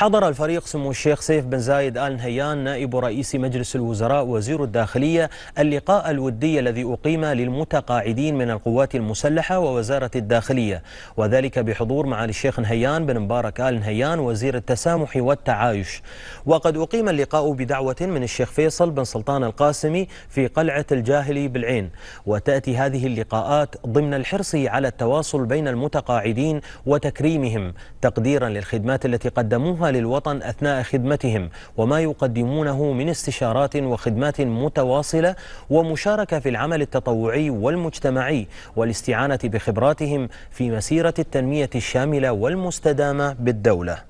حضر الفريق سمو الشيخ سيف بن زايد آل نهيان نائب رئيس مجلس الوزراء وزير الداخلية اللقاء الودي الذي أقيم للمتقاعدين من القوات المسلحة ووزارة الداخلية وذلك بحضور معالي الشيخ نهيان بن مبارك آل نهيان وزير التسامح والتعايش وقد أقيم اللقاء بدعوة من الشيخ فيصل بن سلطان القاسمي في قلعة الجاهلي بالعين وتأتي هذه اللقاءات ضمن الحرص على التواصل بين المتقاعدين وتكريمهم تقديرا للخدمات التي قدموها للوطن أثناء خدمتهم وما يقدمونه من استشارات وخدمات متواصلة ومشاركة في العمل التطوعي والمجتمعي والاستعانة بخبراتهم في مسيرة التنمية الشاملة والمستدامة بالدولة